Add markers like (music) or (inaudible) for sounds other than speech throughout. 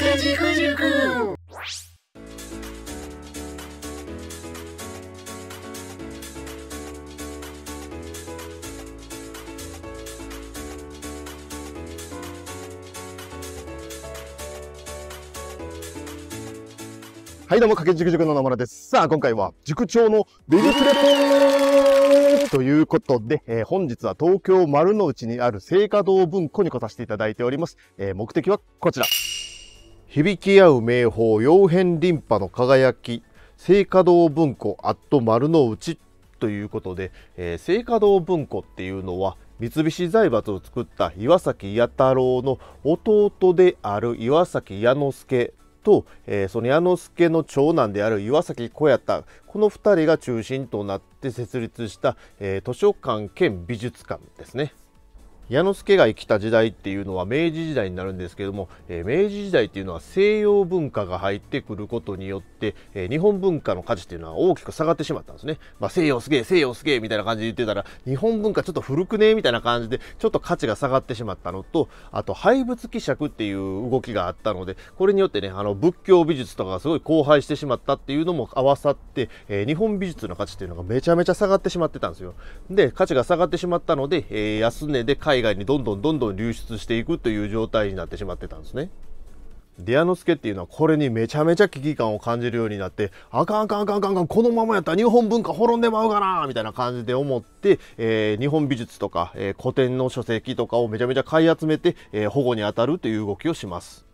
掛け軸塾はいどうもかけ軸塾の野村ですさあ今回は塾長の美術レポーということで、えー、本日は東京丸の内にある聖華堂文庫に来させていただいております、えー、目的はこちら響き合う名宝曜変ンパの輝き聖華堂文庫アット丸の内ということで、えー、聖華堂文庫っていうのは三菱財閥を作った岩崎弥太郎の弟である岩崎弥之助と、えー、その弥之助の長男である岩崎小彌太この2人が中心となって設立した、えー、図書館兼美術館ですね。矢之助が生きた時代っていうのは明治時代になるんですけども、え明治時代っていうのは西洋文化が入ってくることによって、え日本文化の価値っていうのは大きく下がってしまったんですね、まあ、西洋すげえ西洋すげえみたいな感じで言ってたら日本文化ちょっと古くねみたいな感じでちょっと価値が下がってしまったのとあと廃仏希釈っていう動きがあったのでこれによってねあの仏教美術とかがすごい荒廃してしまったっていうのも合わさって、え日本美術の価値っていうのがめちゃめちゃ下がってしまってたんですよで価値が下がってしまったので、え安値で買い海外にどんどんどんどん流出していくという状態になってしまってたんですね。ディアノスケっていうのはこれにめちゃめちゃ危機感を感じるようになってあかんあかんあかんあかんこのままやったら日本文化滅んでまうかなみたいな感じで思って、えー、日本美術とか、えー、古典の書籍とかをめちゃめちゃ買い集めて、えー、保護にあたるという動きをします。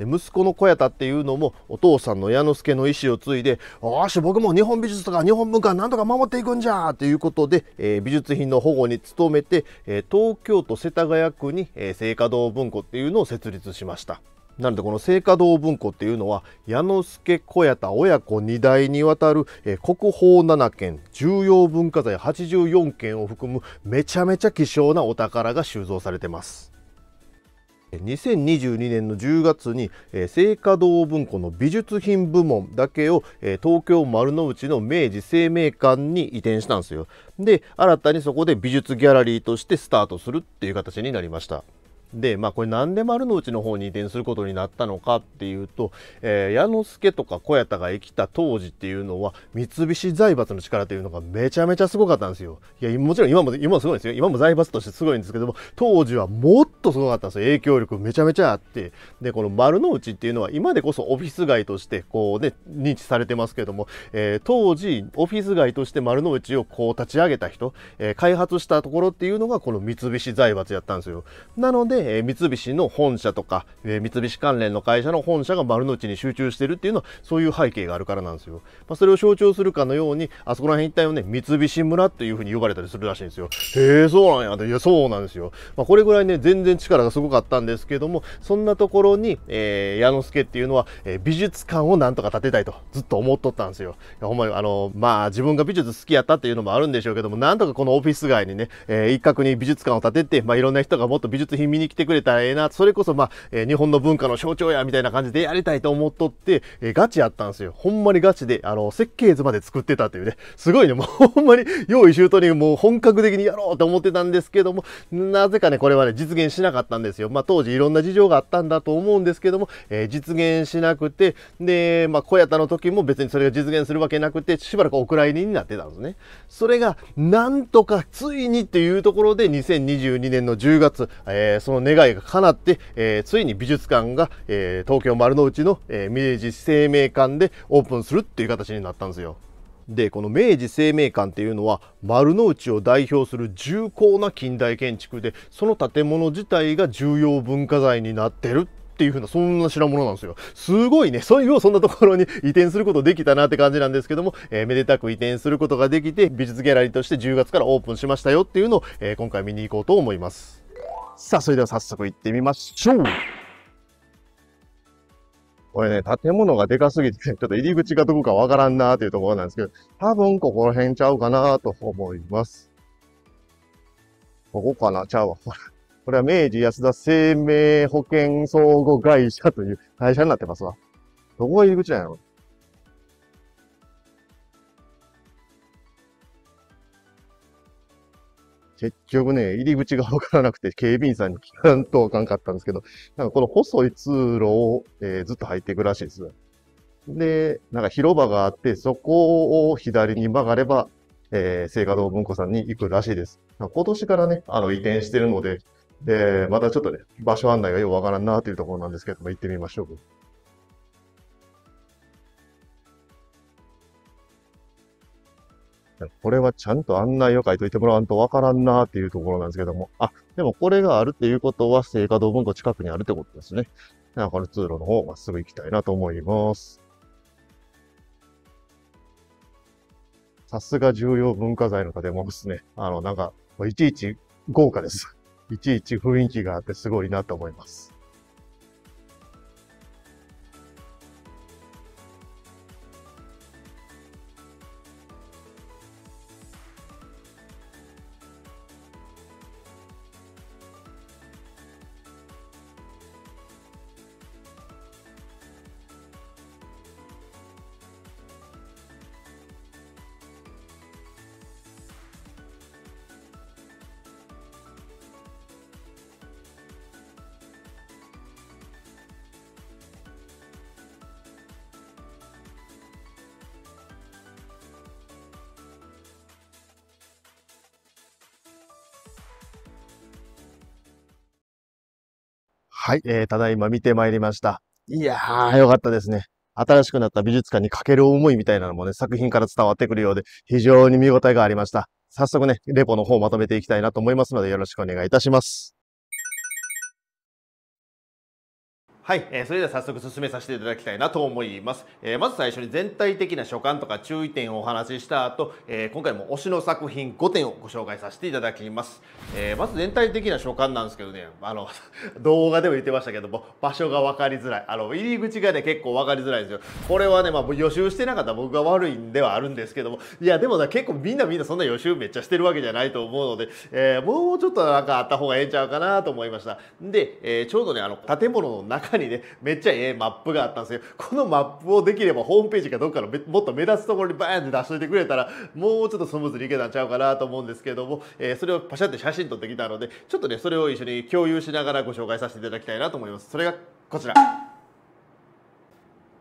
で息子の小屋田っていうのもお父さんの矢之助の意思を継いで「よし僕も日本美術とか日本文化なんとか守っていくんじゃ!」ということで、えー、美術品の保護に努めて、えー、東京都世田谷区に、えー、堂文庫っていうのを設立しました。なのでこの聖華堂文庫っていうのは矢之助小屋田親子2代にわたる、国宝7件重要文化財84件を含むめちゃめちゃ希少なお宝が収蔵されてます。2022年の10月に聖華堂文庫の美術品部門だけを東京丸の内の明治生命館に移転したんですよ。で新たにそこで美術ギャラリーとしてスタートするっていう形になりました。で、まあ、これ何で丸の内の方に移転することになったのかっていうと、えー、矢之助とか小屋田が生きた当時っていうのは、三菱財閥の力というのがめちゃめちゃすごかったんですよ。いや、もちろん今も、今もすごいんですよ。今も財閥としてすごいんですけども、当時はもっとすごかったんですよ。影響力めちゃめちゃあって。で、この丸の内っていうのは、今でこそオフィス街として、こうね、認知されてますけども、えー、当時、オフィス街として丸の内をこう立ち上げた人、えー、開発したところっていうのが、この三菱財閥やったんですよ。なので、え三菱の本社とか、え三菱関連の会社の本社が丸の内に集中してるっていうのはそういう背景があるからなんですよ、まあ、それを象徴するかのようにあそこら辺一帯をね三菱村っていうふうに呼ばれたりするらしいんですよへえそうなんやいやそうなんですよ、まあ、これぐらいね全然力がすごかったんですけどもそんなところに、えー、矢之助っていうのは、え美術館をなんとか建てたいとずっと思っとったんですよほんまにあのまあ自分が美術好きやったっていうのもあるんでしょうけどもなんとかこのオフィス街にね、えー、一角に美術館を建てて、まあ、いろんな人がもっと美術品見に来てくれたらええな、それこそまあ、えー、日本の文化の象徴や、みたいな感じでやりたいと思っとって、えー、ガチやったんですよ。ほんまにガチで、あの、設計図まで作ってたというね、すごいね、もうほんまに用意周到にもう本格的にやろうと思ってたんですけども、なぜかね、これはね、実現しなかったんですよ。まあ当時いろんな事情があったんだと思うんですけども、えー、実現しなくて、で、まあ小屋田の時も別にそれが実現するわけなくて、しばらくお蔵入りになってたんですね。それが、なんとかついにっていうところで2022年の10月、えー、その願いが叶って、えー、ついに美術館が、えー、東京丸の内の、えー、明治生命館でオープンするっていう形になったんですよ。でこの明治生命館っていうのは丸の内を代表する重厚な近代建築でその建物自体が重要文化財になってるっていう風なそんな品物なんですよ。すごいね、そういうそんなところに移転することできたなって感じなんですけども、えー、めでたく移転することができて、美術ギャラリーとして10月からオープンしましたよっていうのを、えー、今回見に行こうと思います。さあ、それでは早速行ってみましょう。これね、建物がでかすぎて、(laughs) ちょっと入り口がどこかわからんなーというところなんですけど、多分ここら辺ちゃうかなと思います。ここかなちゃうわ。ほら。これは明治安田生命保険相互会社という会社になってますわ。どこが入り口なんやろ結局ね、入り口がわからなくて、警備員さんに聞かんとあかんかったんですけど、なんかこの細い通路を、えー、ずっと入っていくらしいです。で、なんか広場があって、そこを左に曲がれば、えー、青果堂文庫さんに行くらしいです。今年からね、あの移転してるので、で、またちょっとね、場所案内がよくわからんなというところなんですけども、行ってみましょう。これはちゃんと案内を書いといてもらわんとわからんなっていうところなんですけども。あ、でもこれがあるっていうことは、聖火堂文庫近くにあるってことですね。だから通路の方、まっすぐ行きたいなと思います。さすが重要文化財の建物ですね。あの、なんか、いちいち豪華です。いちいち雰囲気があってすごいなと思います。はい、えー、ただいま見てまいりました。いやー、よかったですね。新しくなった美術館にかける思いみたいなのもね、作品から伝わってくるようで、非常に見応えがありました。早速ね、レポの方をまとめていきたいなと思いますので、よろしくお願いいたします。はい、えー、それでは早速進めさせていただきたいなと思います、えー、まず最初に全体的な所感とか注意点をお話しした後、えー、今回も推しの作品5点をご紹介させていただきます、えー、まず全体的な所感なんですけどねあの (laughs) 動画でも言ってましたけども場所が分かりづらいあの入り口がね結構分かりづらいんですよこれはね、まあ、予習してなかった僕が悪いんではあるんですけどもいやでもな結構みんなみんなそんな予習めっちゃしてるわけじゃないと思うので、えー、もうちょっとなんかあった方がええんちゃうかなと思いましたで、えー、ちょうどねあの建物の中にねめっちゃええマップがあったんですよこのマップをできればホームページかどっかのもっと目立つところにバーンって出しといてくれたらもうちょっとスムーズにいけたんちゃうかなと思うんですけども、えー、それをパシャって写真撮ってきたのでちょっとねそれを一緒に共有しながらご紹介させていただきたいなと思いますそれがこちら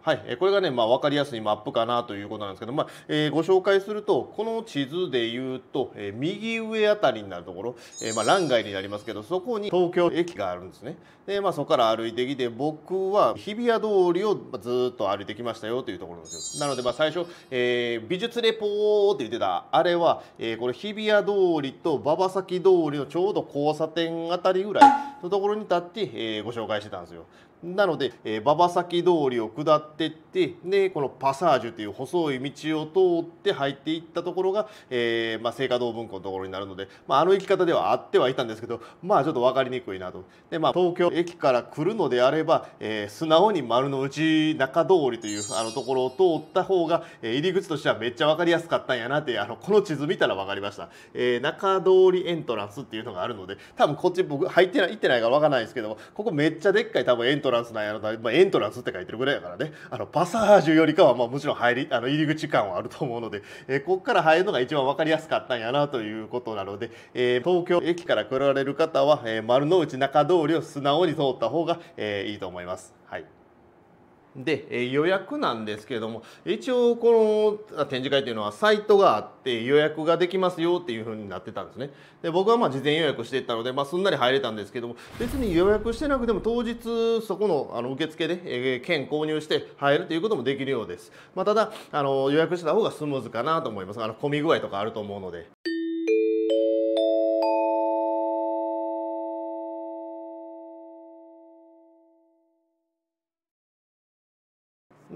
はい、これがね、まあ、分かりやすいマップかなということなんですけど、まあえー、ご紹介するとこの地図でいうと、えー、右上あたりになるところ、えー、まあ、欄外になりますけどそこに東京駅があるんですねで、まあ、そこから歩いてきて僕は日比谷通りをずっと歩いてきましたよというところなんですよなので、まあ、最初、え美術レポーって言ってたあれは、えこれ日比谷通りと馬場崎通りのちょうど交差点あたりぐらいのところに立って、えご紹介してたんですよなので、えー、馬場崎通りを下ってってね、このパサージュという細い道を通って入っていったところが、えーまあ、聖火堂文庫のところになるので、まあ、あの行き方ではあってはいたんですけどまあちょっと分かりにくいなとで、まあ、東京駅から来るのであれば、えー、素直に丸の内中通りというあのところを通った方が、えー、入り口としてはめっちゃ分かりやすかったんやなってあのこの地図見たら分かりました、えー、中通りエントランスっていうのがあるので多分こっち僕入ってない行ってないから分からないですけどもここめっちゃでっかい多分エントランストランスなんやろな、まあ、エントランスって書いてるぐらいやからねあのパサージュよりかはまあもちろん入りあの入り口感はあると思うので、えー、ここから入るのが一番分かりやすかったんやなということなので、えー、東京駅から来られる方は、えー、丸の内中通りを素直に通った方が、えー、いいと思います。はいで、え予約なんですけれども一応この展示会というのはサイトがあって予約ができますよっていう風になってたんですねで僕はまあ事前予約してたので、まあ、すんなり入れたんですけども別に予約してなくても当日そこのあの受付で、え券購入して入るということもできるようです、まあ、ただあの予約した方がスムーズかなと思いますあの混み具合とかあると思うので。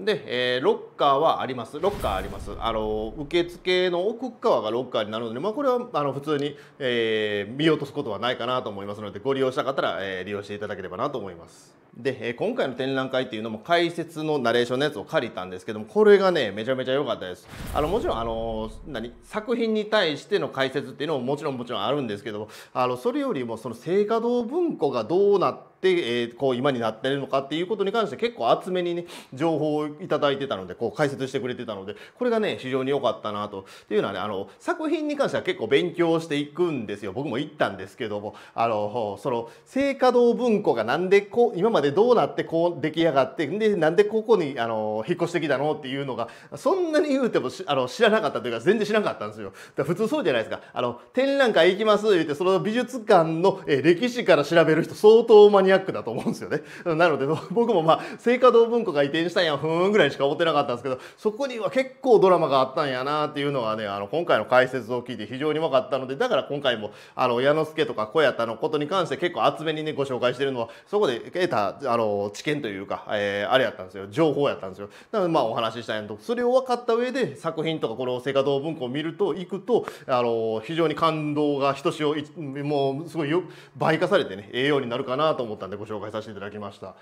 で、えー、ロッカーはありますロッカーありますあの受付の奥側がロッカーになるので、まあ、これはあの普通に、えー、見落とすことはないかなと思いますのでご利用したかったら、えー、利用していただければなと思います。で今回の展覧会っていうのも解説のナレーションのやつを借りたんですけどもこれがねめちゃめちゃ良かったですあのもちろんあの何作品に対しての解説っていうのももちろんもちろんあるんですけどもあのそれよりもその青華堂文庫がどうなってで、えー、こう今になってるのかっていうことに関して結構厚めにね情報を頂いてたのでこう解説してくれてたのでこれがね非常に良かったなとっていうのはねあの作品に関しては結構勉強していくんですよ僕も行ったんですけどもあのその青華堂文庫がなんでこう今まででどうなってこう出来上がってでなんでここにあの引っ越してきたのっていうのがそんなに言うてもあの知らなかったというか全然知らなかったんですよ。だ普通そうじゃないですか。あの展覧会行きます言ってその美術館の歴史から調べる人相当マニアックだと思うんですよね。なので (laughs) 僕もまあ聖華堂文庫が移転したんやふーんぐらいしか思ってなかったんですけどそこには結構ドラマがあったんやなっていうのはねあの今回の解説を聞いて非常に分かったのでだから今回もあの矢之助とか小谷田のことに関して結構厚めにねご紹介してるのはそこで得たあの知見というか、えー、あれやったんですよ情報やったんですよなのでまあお話ししたいのとそれを分かった上で作品とかこの聖火堂文庫を見ると行くとあの非常に感動がひとしおもうすごいよ倍化されてね栄養になるかなと思ったんでご紹介させていただきました。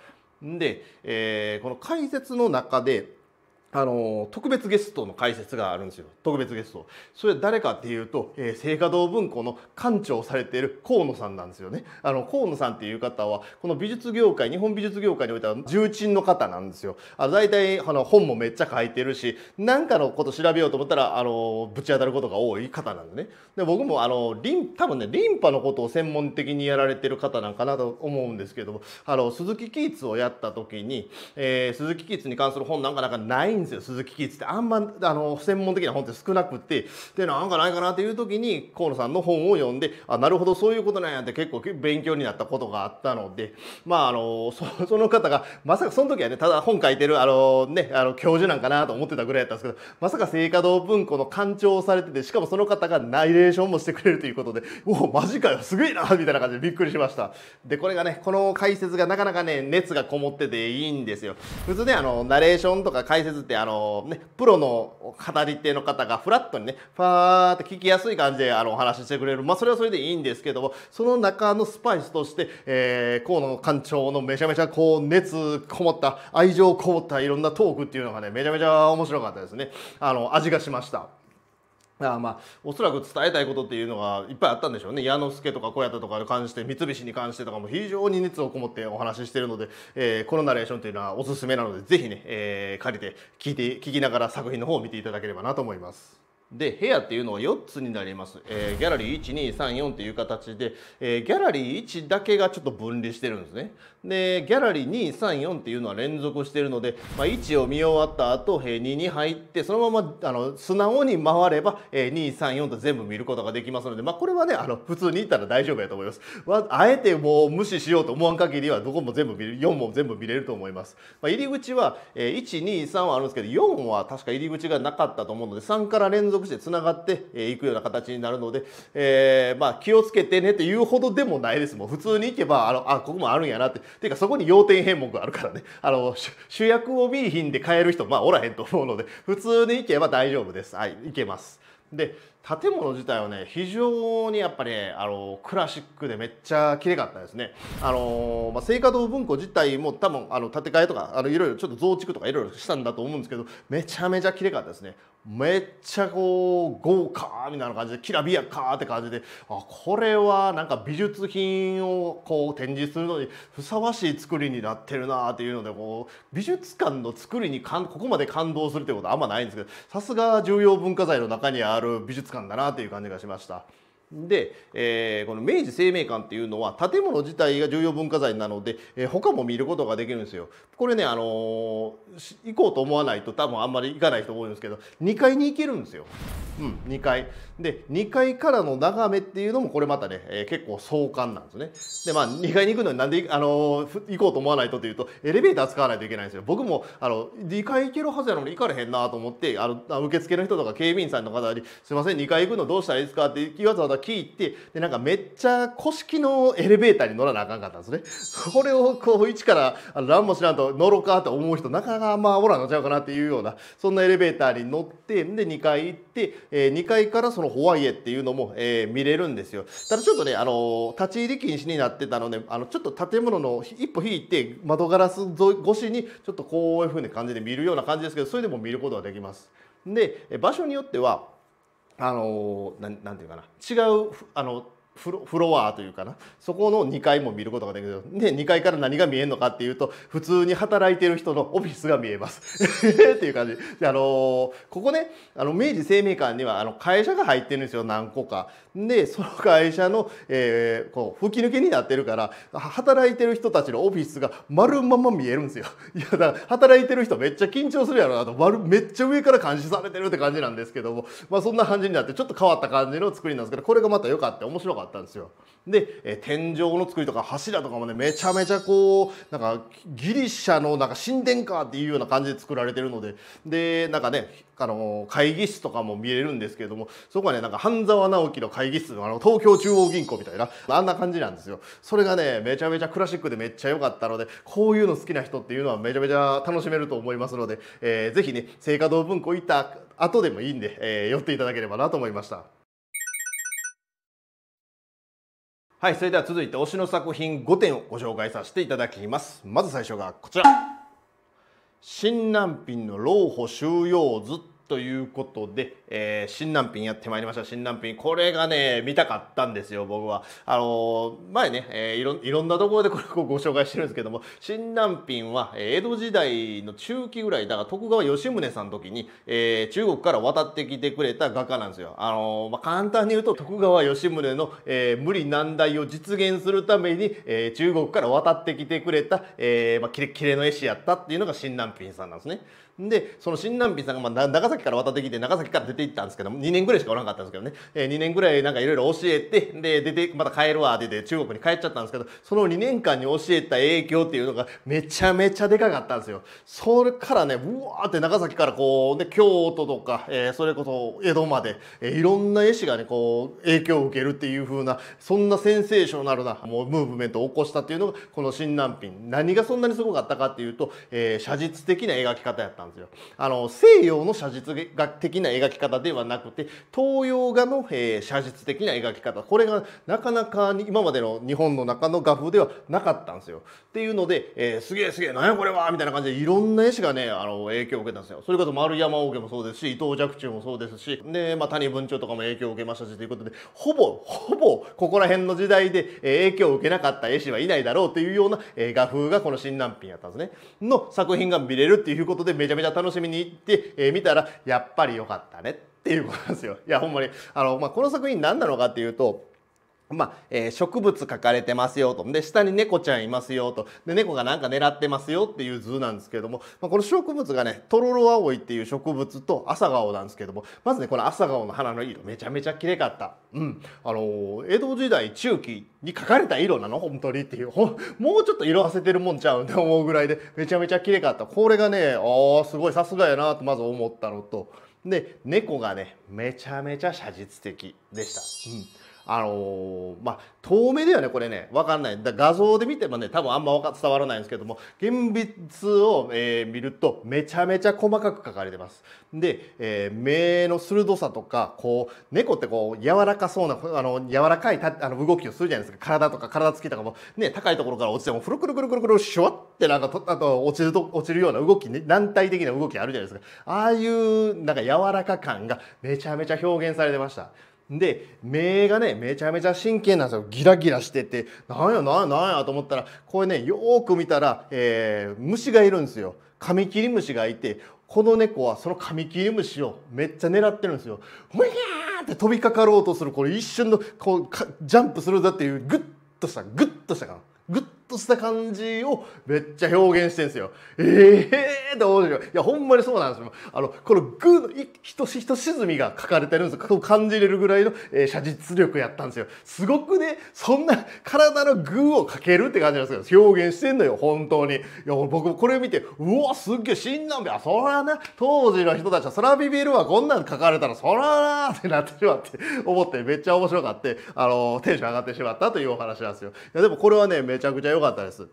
で、えー、この解説の中であの特別ゲストの解説があるんですよ特別ゲストそれ誰かっていうと、えー、青華堂文庫の館長をされている河野さんなんですよねあの河野さんっていう方はこの美術業界日本美術業界においては重鎮の方なんですよあ大体あの本もめっちゃ書いてるし何かのこと調べようと思ったらあのぶち当たることが多い方なんでねで僕もあの多分ねリンパのことを専門的にやられてる方なんかなと思うんですけどもあの鈴木キーツをやった時に、えー、鈴木キーツに関する本なんかなんかないんんですよ鈴木キッズってあんまあの専門的な本って少なくってでなんかないかなっていう時に河野さんの本を読んであなるほどそういうことなんやって結構勉強になったことがあったのでまああの (laughs) その方がまさかその時はねただ本書いてるあの、ね、あの教授なんかなと思ってたぐらいだったんですけどまさか聖華堂文庫の館長をされててしかもその方がナイレーションもしてくれるということでおおマジかよすげえなみたいな感じでびっくりしました。でこれがねこの解説がなかなかね熱がこもってていいんですよ。普通ねあのナレーションとか解説ってあの、ね、プロの語り手の方がフラットにねファーって聞きやすい感じであのお話ししてくれる、まあ、それはそれでいいんですけどもその中のスパイスとして、えー、河野館長のめちゃめちゃこう熱こもった愛情こもったいろんなトークっていうのがねめちゃめちゃ面白かったですねあの味がしました。あまあおそらく伝えたいことっていうのがいっぱいあったんでしょうね矢之助とか小籔とかに関して三菱に関してとかも非常に熱をこもってお話ししてるので、えー、このナレーションというのはおすすめなので是非ね、えー、借りて聞いて聞きながら作品の方を見ていただければなと思います。で部屋っていうのは4つになります、えー、ギャラリー1234っていう形で、えー、ギャラリー1だけがちょっと分離してるんですねでギャラリー234っていうのは連続してるので、まあ、1を見終わった後、えー、2に入ってそのままあの素直に回れば、えー、234と全部見ることができますので、まあ、これはねあの普通にいったら大丈夫やと思います、まあ、あえてもう無視しようと思わん限りはどこも全部見る4も全部見れると思います、まあ、入り口は、えー、123はあるんですけど4は確か入り口がなかったと思うので3から連続同士でつながっていくような形になるので、えー、まあ、気をつけてねというほどでもないですもん普通に行けばあのあここもあるんやなってていうかそこに要点変目があるからねあの主役を見いで買える人まあおらへんと思うので普通に行けば大丈夫ですはい行けますで建物自体はね非常にやっぱりあのクラシックでめっちゃ綺麗かったですね。あのまあ、聖火堂文庫自体も多分あの建て替えとかあのいろいろちょっと増築とかいろいろしたんだと思うんですけどめちゃめちゃ綺麗かったですね。めっちゃこう豪華みたいな感じできらびやかって感じであこれはなんか美術品をこう展示するのにふさわしい作りになってるなっていうのでこう美術館の作りにかんここまで感動するってことはあんまないんですけどさすが重要文化財の中にある美術感だなという感じがしました。で、えー、この明治生命館っていうのは建物自体が重要文化財なので、えー、他も見ることができるんですよ。これね、あのー、行こうと思わないと多分あんまり行かない人多いんですけど2階に行けるんですよ。うん、2階で2階からの眺めっていうのもこれまたね、えー、結構壮観なんですね。でまあ2階に行くのになんで、あのー、行こうと思わないとというとエレベーター使わないといけないんですよ。僕もあの2階行けるはずやのに行かれへんなと思ってあの受付の人とか警備員さんの方に「すいません2階行くのどうしたらいいですか?」ってわざわざ聞いてでなんかめっちゃ古式のエレベーターに乗らなあかんかったんですねこれをこう一から何も知らんと乗ろうかと思う人なかなかまあおらんのちゃうかなっていうようなそんなエレベーターに乗ってで2階行って、えー、2階からそのホワイエっていうのも、えー、見れるんですよただちょっとねあの立ち入り禁止になってたのであのちょっと建物の一歩引いて窓ガラス越しにちょっとこういうふうな感じで見るような感じですけどそれでも見ることができます。で場所によってはあのなんなんていうかな違うあのフロフロアというかなそこの2階も見ることができるで2階から何が見えるのかっていうと普通に働いてる人のオフィスが見えます (laughs) っていう感じであのー、ここねあの明治生命館にはあの会社が入ってるんですよ何個かでその会社の、えー、こう吹き抜けになってるから働いてる人たちのオフィスが丸まま見えるんですよいやだから働いてる人めっちゃ緊張するやろなと丸めっちゃ上から監視されてるって感じなんですけどもまあそんな感じになってちょっと変わった感じの作りなんですけどこれがまた良かった面白かったがあったんですよ。で、え天井の作りとか柱とかもねめちゃめちゃこうなんかギリシャのなんか神殿かっていうような感じで作られてるのででなんかねあの会議室とかも見えるんですけれどもそこはねなんか半沢直樹の会議室のあの東京中央銀行みたいなあんな感じなんですよ。それがねめちゃめちゃクラシックでめっちゃ良かったのでこういうの好きな人っていうのはめちゃめちゃ楽しめると思いますので、えー、ぜひね聖華堂文庫行った後でもいいんで、えー、寄っていただければなと思いました。はい、それでは続いて推しの作品5点をご紹介させていただきます。まず最初がこちら。新南品の老舗収容図ということで、えー、新南品やってまいりました新南品これがね見たかったんですよ僕はあのー、前ね、えー、いろいろんなところで (laughs) これをご紹介してるんですけども新南品は江戸時代の中期ぐらいだから徳川吉宗さんの時に、えー、中国から渡ってきてくれた画家なんですよあのー、まあ、簡単に言うと徳川吉宗の、えー、無理難題を実現するために、えー、中国から渡ってきてくれた、えーまあ、キレキレの絵師やったっていうのが新南品さんなんですねでその新南平さんが、まあ、長崎から渡ってきて長崎から出て行ったんですけど2年ぐらいしかおらんかったんですけどね、えー、2年ぐらいなんかいろいろ教えてで出てまた帰るわってて中国に帰っちゃったんですけどその2年間に教えた影響っていうのがめちゃめちゃでかかったんですよ。それからねうわーって長崎からこう、ね、京都とか、えー、それこそ江戸まで、えー、いろんな絵師がねこう影響を受けるっていう風なそんなセンセーショナルなもうムーブメントを起こしたっていうのがこの新南平何がそんなにすごかったかっていうと、えー、写実的な描き方やったったんですよ。あの西洋の写実画的な描き方ではなくて東洋画の、えー、写実的な描き方これがなかなか今までの日本の中の画風ではなかったんですよ。っていうので、えー、すげえすげえ何やこれはみたいな感じでいろんな絵師がねあの影響を受けたんですよ。それこそ丸山王家もそうですし伊藤若冲もそうですしで、まあ、谷文鳥とかも影響を受けましたしということでほぼほぼここら辺の時代で、影響を受けなかった絵師はいないだろうというような、画風がこの新南品やったんですね。の作品が見れるっていうことでめちゃゃめちゃ楽しみに行ってえー、見たらやっぱり良かったねっていうことなんですよ。いやほんまにあの、まあ、この作品何なのかっていうとまあ、えー、植物書かれてますよと。で、下に猫ちゃんいますよと。で、猫がなんか狙ってますよっていう図なんですけども、まあ、この植物がね、トロロアオイっていう植物と朝顔なんですけども、まずね、この朝顔の花の色めちゃめちゃ綺麗かった。うん。あのー、江戸時代中期に描かれた色なの本当にっていう。もうちょっと色あせてるもんちゃうんって思うぐらいで、めちゃめちゃ綺麗かった。これがね、ああ、すごいさすがやなとまず思ったのと、で、猫がね、めちゃめちゃ写実的でした。うん。あのー、まあ、遠目ではねこれね分かんないだ画像で見てもね多分あんま伝わらないんですけども現物を、えー、見るとめちゃめちゃ細かく書かれてます。で、えー、目の鋭さとかこう猫ってこう柔らかそうなあの柔らかいたあの動きをするじゃないですか体とか体つきとかも、ね、高いところから落ちてもふるくるくるくるくるシュワってなんかとあと落ちると落ちるような動き、ね、軟体的な動きあるじゃないですかああいうなんか柔らか感がめちゃめちゃ表現されてました。で目がねめちゃめちゃ真剣なんですよギラギラしててなんやなんやなんやと思ったらこれねよく見たら、えー、虫がいるんですよカミキリムシがいてこの猫はそのカミキリムシをめっちゃ狙ってるんですよ。ウゃーって飛びかかろうとするこれ一瞬のこうジャンプするだっていうグッとしたグッとしたかなグとした感じをめっちゃ表現してるんですよ。ええーって思うでしょ。いや、ほんまにそうなんですよ。あの、このグーのひとしひとしずみが書かれてるんですよ。感じれるぐらいの、えー、写実力やったんですよ。すごくね、そんな体のグーをかけるって感じなんですよ。表現してんのよ、本当に。いや、僕これ見て、うわ、すっげえ、新南米、そらな、当時の人たちは、そらビビるわ、こんなん書かれたら、そらなってなってしまって、思って、めっちゃ面白かって、あの、テンション上がってしまったというお話なんですよ。いや、でもこれはね、めちゃくちゃ良良かったです。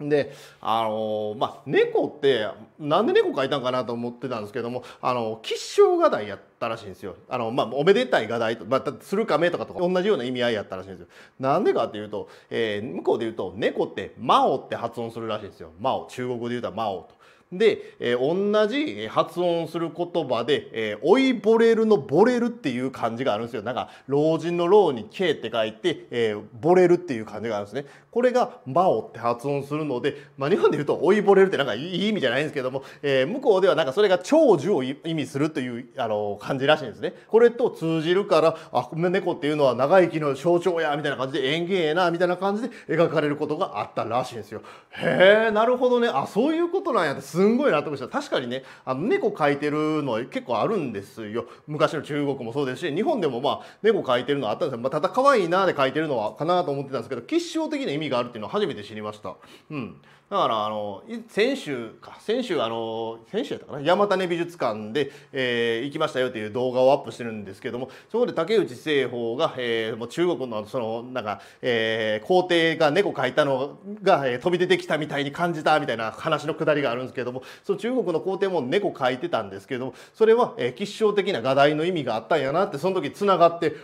であのー、まあ、猫ってなんで猫描いたんかなと思ってたんですけどもあの吉祥画題やったらしいんですよあの、まあ、おめでたい画題と、まあ、鶴亀とかと同じような意味合いやったらしいんですよなんでかっていうと、えー、向こうで言うと猫って魔王って発音するらしいんですよ魔王中国で言うと魔王と。で、えー、同じ発音する言葉で、えー、老いぼれるのぼれるっていう漢字があるんですよ。なんか、老人の老に K って書いて、えー、ぼれるっていう漢字があるんですね。これがマオって発音するので、まあ、日本で言うと老いぼれるってなんかいい意味じゃないんですけども、えー、向こうではなんかそれが長寿を意味するというあの感じらしいんですね。これと通じるから、あ、猫っていうのは長生きの象徴やみたいな感じで縁起ええなみたいな感じで描かれることがあったらしいんですよ。へえ、なるほどね。あ、そういうことなんやってすんごい納得した。確かにね、あの猫描いてるの結構あるんですよ。昔の中国もそうですし、日本でもまあ猫描いてるのはあったんですよ。まあ、ただ可愛いなで描いてるのはかなと思ってたんですけど、吉祥的な意味味があるっていうのは初めて知りました。うん、だからあの先週か先週あの先週やったかな山種美術館で、えー、行きましたよという動画をアップしてるんですけどもそこで竹内製法が、えー、もう中国のそのなんか、えー、皇帝が猫描いたのが、えー、飛び出てきたみたいに感じたみたいな話のくだりがあるんですけどもその中国の皇帝も猫描いてたんですけどもそれは、えー、吉祥的な画題の意味があったんやなってその時つながって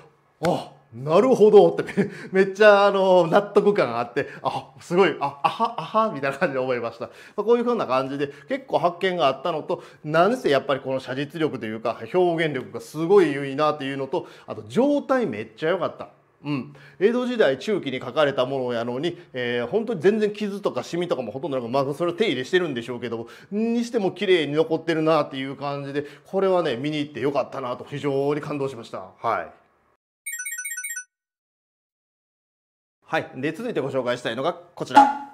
あっなるほどって (laughs) めっちゃあの納得感があってあすごいああはあはみたいな感じで思いました、まあ、こういうふうな感じで結構発見があったのとなんせやっぱりこの写実力というか表現力がすごい良いなっていうのとあと状態めっちゃ良かった。うん、江戸時代中期に書かれたものやのに、えー、本当に全然傷とかシミとかもほとんどなく、まあ、それを手入れしてるんでしょうけどにしても綺麗に残ってるなっていう感じでこれはね見に行ってよかったなと非常に感動しました。はいはい、で続いてご紹介したいのがこちら。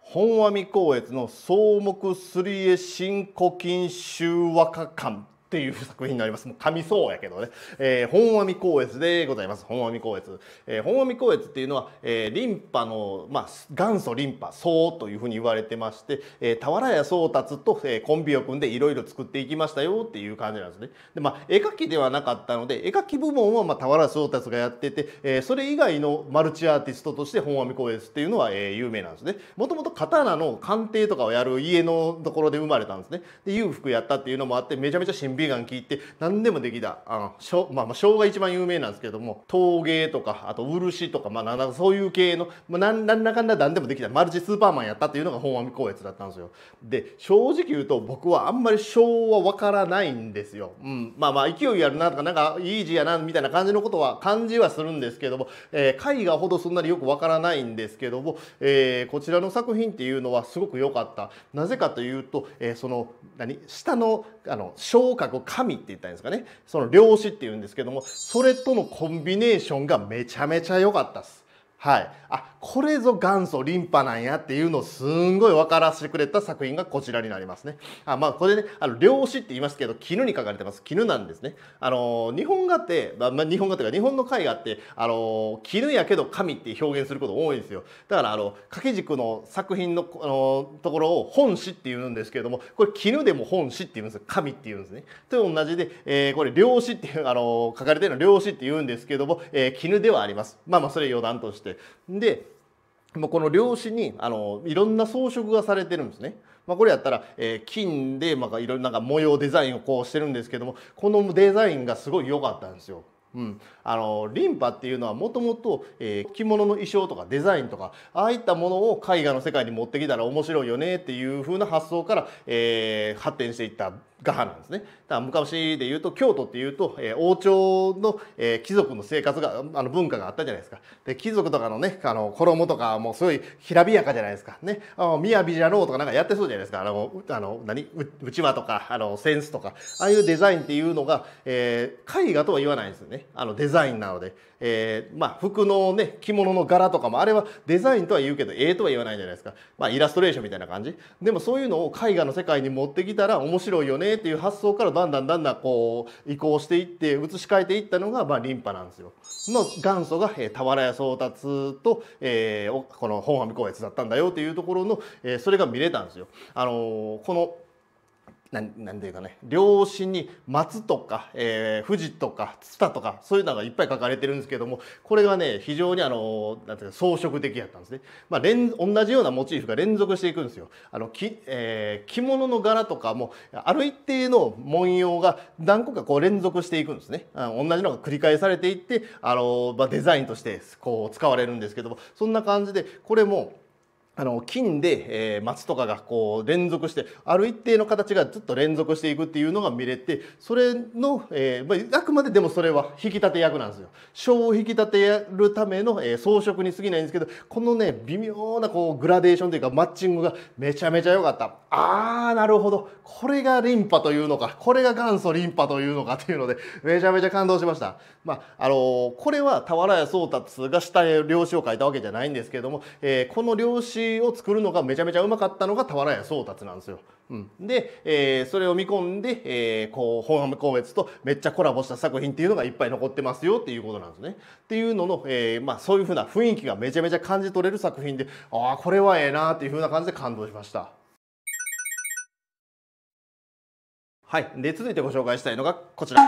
本阿弥光悦の草木すりえ古今吸集和歌館っていう作品になります。もう噛そうやけどね。えー、本阿弥光悦でございます。本阿弥光悦。えー、本阿弥光悦っていうのは、えー、リンパの、まあ、元祖リンパ、層というふうに言われてまして、えー、俵屋宗達と、えー、コンビを組んでいろいろ作っていきましたよっていう感じなんですね。で、まあ、絵描きではなかったので、絵描き部門は、まあ、俵屋宗達がやってて、えー、それ以外のマルチアーティストとして本阿弥光悦っていうのは、えー、有名なんですね。もともと刀の鑑定とかをやる家のところで生まれたんですね。で、裕福やったっていうのもあって、めちゃめちゃ新ガン聞いて何でもできたあのしょ、まあ、まあ小が一番有名なんですけども陶芸とかあと漆とか、まあ、なんそういう系の、まあ、なんなんだかんだ何でもできたマルチスーパーマンやったっていうのが本阿弥光悦だったんですよで正直言うと僕はあんまり小は分からないんですよ、うん、まあまあ勢いあるなとかなんかイージーやなみたいな感じのことは感じはするんですけども、えー、絵画ほどそんなによく分からないんですけども、えー、こちらの作品っていうのはすごく良かったなぜかというと、えー、その何下のあの小影こう神って言ったんですかねその量子っていうんですけどもそれとのコンビネーションがめちゃめちゃ良かったです。はい、あこれぞ元祖リンパなんやっていうのをすんごい分からせてくれた作品がこちらになりますね。あまあこれねあの漁師って言いますけど絹に書かれてます絹なんですね。あの日本画って、まあ、日本画というか日本の絵画ってあの絹やけど神って表現すること多いんですよ。だからあの掛け軸の作品のあのところを本師って言うんですけれどもこれ絹でも本師って言うんですよ神って言うんですね。と同じで、えー、これ漁師っていうあの書かれてるの漁師って言うんですけども、えー、絹ではあります。まあまあそれ余談として。でもうこの量子にあのいろんな装飾がされてるんですね。まあ、これやったら、えー、金で、まあ、いろんな模様デザインをこうしてるんですけどもこのデザインがすごい良かったんですよ。うん、あのリンパっていうのはもともと着物の衣装とかデザインとかああいったものを絵画の世界に持ってきたら面白いよねっていう風な発想から、えー、発展していった画派なんですね。だから昔で言うと京都っていうと、えー、王朝の、えー、貴族の生活があの文化があったじゃないですか。で貴族とかのねあの衣とかもうすごいきらびやかじゃないですか。ねあの雅じゃろうとかなんかやってそうじゃないですか。あのあの何うちわとかあのセンスとかああいうデザインっていうのが、えー、絵画とは言わないんですよね。あのデザインなので、えー、まあ服のね着物の柄とかもあれはデザインとは言うけど絵とは言わないじゃないですか。まあイラストレーションみたいな感じ。でもそういうのを絵画の世界に持ってきたら面白いよねねっていう発想からだんだんだんだんこう移行していって移し替えていったのがまあリンパなんですよ。の元祖が、えー、俵屋宗達と、えー、この本阿弥光悦だったんだよというところの、えー、それが見れたんですよ。あのー、このなんなんていうかね両親に松とか、えー、富士とかツタとかそういうのがいっぱい書かれてるんですけどもこれがね非常にあのなんていうか装飾的やったんですね、まあ、連同じようなモチーフが連続していくんですよあのき、えー、着物の柄とかもある一定の文様が何個かこう連続していくんですね同じのが繰り返されていってあの、まあ、デザインとしてこう使われるんですけどもそんな感じでこれもあの金で、えー、松とかがこう連続してある一定の形がずっと連続していくっていうのが見れてそれの、えー、あくまででもそれは引き立て役なんですよ。小を引き立てるための、えー、装飾に過ぎないんですけどこのね微妙なこうグラデーションというかマッチングがめちゃめちゃ良かった。あーなるほどこれがリンパというのかこれが元祖リンパというのかというのでめちゃめちゃ感動しました。まああのー、これは俵屋宗達が下へ漁師を書いたわけじゃないんですけれども、えー、この漁師を作るのがめちゃめちゃうまかったのが俵屋宗達なんですよ。うん、で、えー、それを見込んで、えー、こう本浜光悦とめっちゃコラボした作品っていうのがいっぱい残ってますよっていうことなんですね。っていうのの、えーまあ、そういうふうな雰囲気がめちゃめちゃ感じ取れる作品でああこれはええなっていうふうな感じで感動しました。はい、で続いてご紹介したいのがこちら。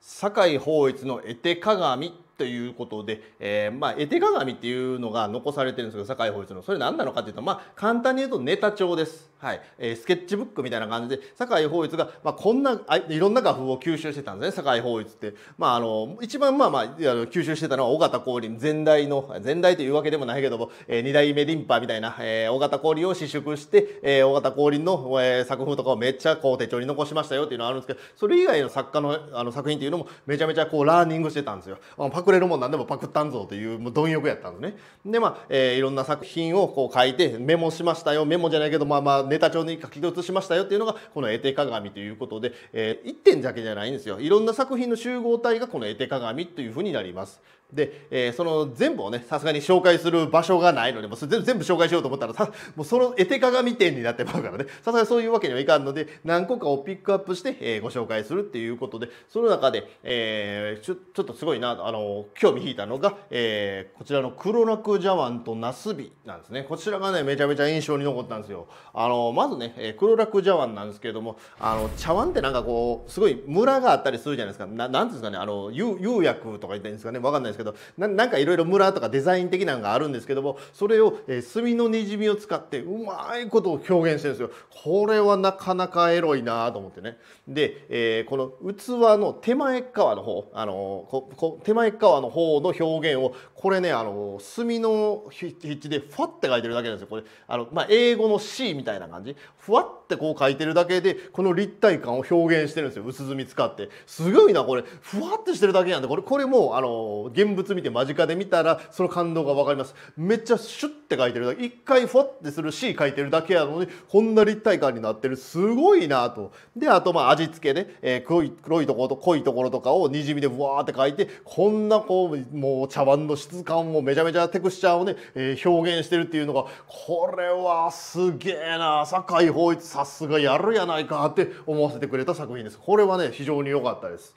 堺法一の絵手鏡ということで、えー、まあ、絵手鏡っていうのが残されてるんですけど堺法律のそれ何なのかっていうと、まあ、簡単に言うとネタ帳です、はいえー、スケッチブックみたいな感じで堺法律が、まあ、こんないろんな画風を吸収してたんですね堺法律って、まあ、あの一番、まあまあ、吸収してたのは尾形光琳前代の前代というわけでもないけども、えー、二代目リンパみたいな、えー、尾形光琳を試食して、えー、尾形光琳の、えー、作風とかをめっちゃこう手帳に残しましたよっていうのはあるんですけどそれ以外の作家のあの作品っていうのもめちゃめちゃこうラーニングしてたんですよ。パくれるもんんでもパクったんぞという貪欲やったんですね。でまあ、えー、いろんな作品をこう書いてメモしましたよメモじゃないけどまあまあネタ帳に書き写しましたよっていうのがこの絵手鏡ということで、えー、1点だけじゃないんですよいろんな作品の集合体がこの絵手鏡というふうになります。で、えー、その全部をねさすがに紹介する場所がないのでもう全部紹介しようと思ったらさもうその絵手鏡店になってまうからねさすがにそういうわけにはいかんので何個かをピックアップして、えー、ご紹介するっていうことでその中で、えー、ちょちょっとすごいなあの興味引いたのが、えー、こちらの黒楽茶碗とナスビなんですねこちらがねめちゃめちゃ印象に残ったんですよあのまずね、えー、黒楽茶碗なんですけれどもあの茶碗ってなんかこうすごいムラがあったりするじゃないですかななんですかねあの釉薬とか言ったらいいんですかねわかんないですけどなんかいろいろムラとかデザイン的なのがあるんですけどもそれを、えー、墨のにじみを使ってうまいことを表現してるんですよ。これはなかなかエロいなと思ってね。で、えー、この器の手前側の方あのー、手前側の方の表現をこれねあの墨の筆致でふわって書いてるだけなんですよこれあの、まあ、英語の C みたいな感じふわってこう書いてるだけでこの立体感を表現してるんですよ薄墨使ってすごいなこれふわってしてるだけなんでこれこれもあの現物見て間近で見たらその感動が分かりますめっちゃシュッて書いてるだけ一回ふわってする C 書いてるだけやのにこんな立体感になってるすごいなとであとまあ味付けで、ね、えー、黒い黒いところと濃いところとかをにじみでわーって書いてこんなこうもう茶碗の質質感もめちゃめちゃテクスチャーをね、えー、表現してるっていうのが、これはすげえな、酒井法一さすがやるやないかって思わせてくれた作品です。これはね、非常に良かったです。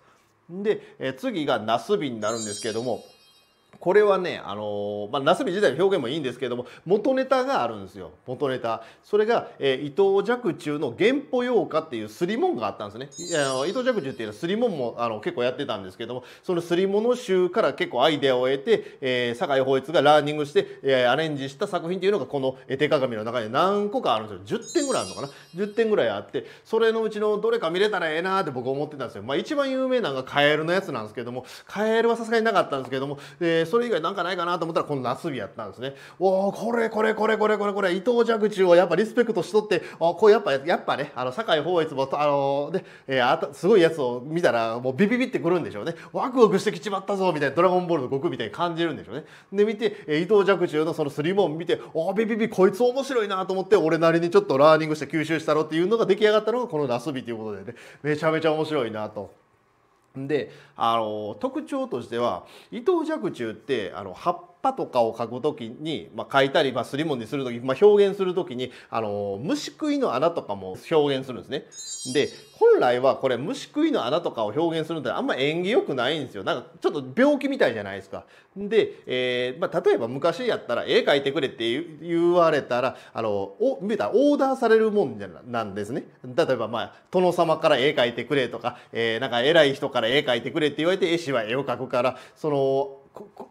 で、えー、次がナスビになるんですけれども、これはね、あのー、まあ、なすび自体の表現もいいんですけれども元ネタがあるんですよ元ネタそれが、えー、伊藤若冲の「原歩洋歌」っていうすりもんがあったんですねあの伊藤若冲っていうのはすりんもあの結構やってたんですけどもそのすりもの集から結構アイデアを得て、えー、酒井法一がラーニングして、えー、アレンジした作品っていうのがこの「手鏡」の中に何個かあるんですよ10点ぐらいあるのかな10点ぐらいあってそれのうちのどれか見れたらええなって僕思ってたんですよまあ一番有名なのがカエルのやつなんですけどもカエルはさすがになかったんですけども、えーそれ以外なんかないかなと思ったらこのナスビやったんですねおおこれこれこれこれこれこれ伊藤若冲をやっぱリスペクトしとってあこうやっぱやっぱねあの酒井法悦もあのね、えー、あたすごいやつを見たらもうビビビってくるんでしょうねワクワクしてきちまったぞみたいなドラゴンボールの悟空みたいに感じるんでしょうねで見て、え伊藤若冲のそのスリーモン見ておビビビこいつ面白いなと思って俺なりにちょっとラーニングして吸収したろっていうのが出来上がったのがこのナスビということでねめちゃめちゃ面白いなと。であの特徴としては伊藤若冲ってあの葉っパとかを書くときに、まあ、書いたり、まあ、すりもんにするとき、まあ、表現するときに、あの、虫食いの穴とかも表現するんですね。で、本来はこれ虫食いの穴とかを表現するのってあんま縁起よくないんですよ。なんかちょっと病気みたいじゃないですか。で、えー、まあ、例えば昔やったら絵描いてくれって言われたら、あの、お、見たらオーダーされるもんじゃなんですね。例えばまあ、殿様から絵描いてくれとか、えー、なんか偉い人から絵描いてくれって言われて、絵師は絵を描くから、その、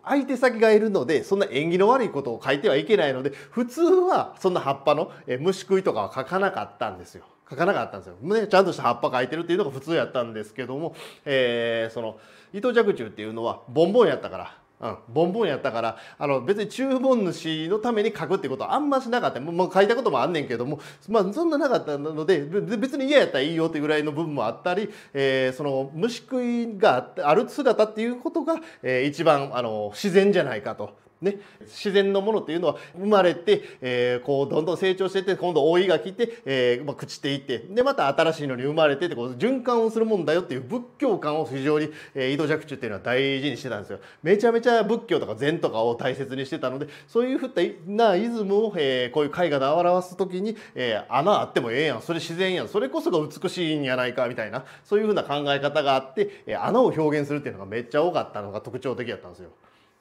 相手先がいるのでそんな縁起の悪いことを書いてはいけないので普通はそんな葉っぱの虫食いとかは書かなかったんですよ。書かなかったんですよ、ね、ちゃんとした葉っぱ書いてるっていうのが普通やったんですけども、えー、その伊藤若冲っていうのはボンボンやったからうん、ボンボンやったからあの別に注文主のために書くってことはあんましなかったもう、まあ、書いたこともあんねんけども、まあ、そんななかったので別に嫌やったらいいよってぐらいの部分もあったり、えー、その虫食いがある姿っていうことが、えー、一番あの自然じゃないかとね、自然のものっていうのは生まれて、えー、こうどんどん成長していって今度老いが来て、えーまあ、朽ちていってでまた新しいのに生まれてってこう循環をするもんだよっていう仏教観を非常に、えー、井戸若冲っていうのは大事にしてたんですよ。めちゃめちゃ仏教とか禅とかを大切にしてたのでそういうふうたなイズムを、えー、こういう絵画で表す時に、えー、穴あってもええやんそれ自然やんそれこそが美しいんやないかみたいなそういうふうな考え方があって、えー、穴を表現するっていうのがめっちゃ多かったのが特徴的やったんですよ。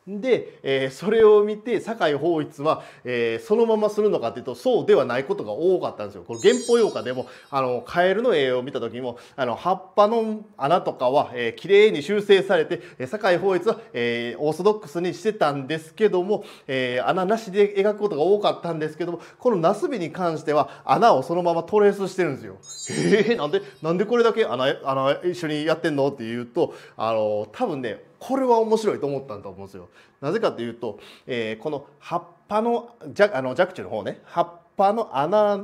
で、えー、それを見て堺法一は、えー、そのままするのかというとそうではないことが多かったんですよ。これ原法用歌でもあのカエルの絵を見た時もあの葉っぱの穴とかは、えー、綺麗に修正されて堺法一は、えー、オーソドックスにしてたんですけども、えー、穴なしで描くことが多かったんですけどもこのなすびに関しては穴をそのままトレースしてるんですよ。えー、なんでなんでこれだけ穴穴一緒にやってんのっていうとあの多分ねこれは面白いと思ったんだと思うんですよ。なぜかというと、えー、この葉っぱの弱あの弱虫の方ね葉っぱパの穴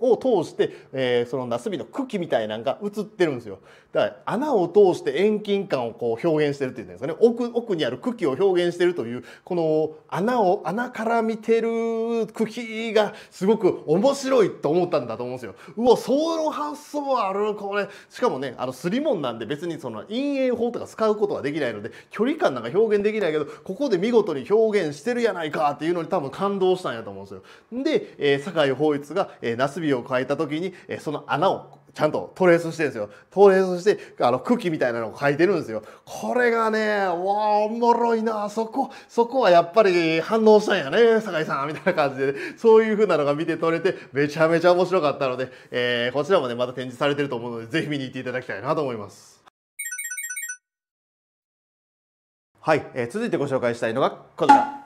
を通して、えー、そのナスビの茎みたいなんが映ってるんですよだから穴を通して遠近感をこう表現してるっていうんですかね奥奥にある茎を表現してるというこの穴を穴から見てる茎がすごく面白いと思ったんだと思うんですようわその発想あるこれしかもねあのすりもんなんで別にその陰影法とか使うことはできないので距離感なんか表現できないけどここで見事に表現してるやないかっていうのに多分感動したんやと思うんですよで、えー社会法律が、えナスビを変えた時に、えその穴をちゃんとトレースしてるんですよ。トレースして、あの、茎みたいなのを書いてるんですよ。これがね、わあ、おもろいな、そこ、そこはやっぱり反応したんやね、酒井さん、みたいな感じで、ね、そういう風なのが見て取れて、めちゃめちゃ面白かったので、えー、こちらもね、また展示されてると思うので、ぜひ見に行っていただきたいなと思います。はい、えー、続いてご紹介したいのがこちら。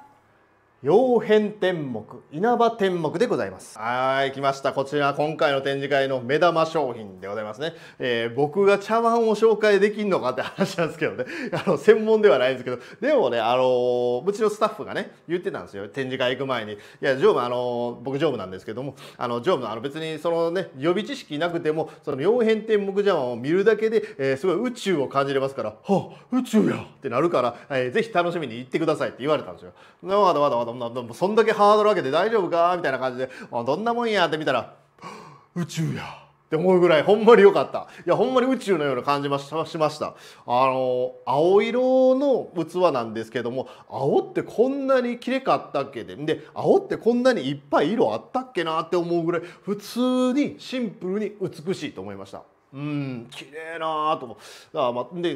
曜変天目稲葉天目でございますはい来ましたこちら今回の展示会の目玉商品でございますね、えー、僕が茶碗を紹介できんのかって話なんですけどね (laughs) あの専門ではないんですけどでもねあのー、うちのスタッフがね言ってたんですよ展示会行く前にいや常務あのー、僕常務なんですけどもあの常務のあの別にそのね予備知識なくてもその曜変天目茶碗を見るだけで、えー、すごい宇宙を感じれますからは宇宙やってなるから、えー、ぜひ楽しみに行ってくださいって言われたんですよまだまだまだんなそんだけハードル上げて大丈夫かみたいな感じでどんなもんやって見たら (gasps) 宇宙やって思うぐらいほんまに良かったいやほんまに宇宙のような感じまししましたあの青色の器なんですけども青ってこんなにきれかったっけでで青ってこんなにいっぱい色あったっけなって思うぐらい普通にシンプルに美しいと思いましたうん綺麗なと思うだから、まあ、で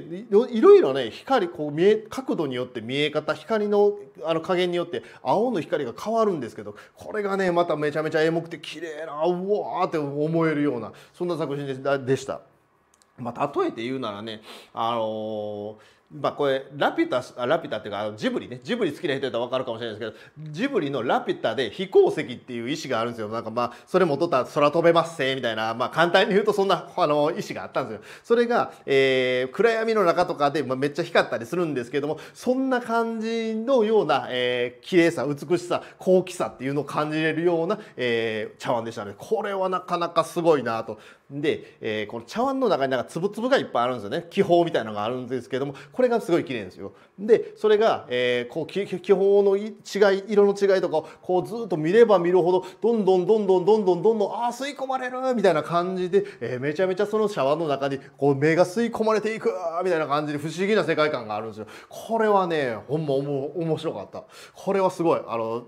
いろいろね光こう見え角度によって見え方光のあの加減によって青の光が変わるんですけどこれがねまためちゃめちゃエモくて綺麗なうわーって思えるようなそんな作品でした。まあ、例えて言うならねあのーまあこれラピュタラピュタっていうかジブリねジブリ好きな人やったら分かるかもしれないですけどジブリの「ラピュタ」で飛行石っていう石があるんですよなんかまあそれも取ったら空飛べますせみたいなまあ簡単に言うとそんな (laughs) あの石があったんですよそれが、え暗闇の中とかで、まあ、めっちゃ光ったりするんですけどもそんな感じのような、えー、綺麗さ美しさ高貴さっていうのを感じれるような、え茶碗でしたねこれはなかなかすごいなとで、えこの茶碗の中になんか粒々がいっぱいあるんですよね気泡みたいなのがあるんですけどもこれがすごい綺麗ですよ。でそれが、えー、こう気泡の違い色の違いとかをこうずっと見れば見るほどどんどんどんどんどんどんどんどんあ吸い込まれるみたいな感じで、えー、めちゃめちゃそのシャワーの中にこう目が吸い込まれていくみたいな感じで不思議な世界観があるんですよ。これはねほんま面白かった。これはすごいあの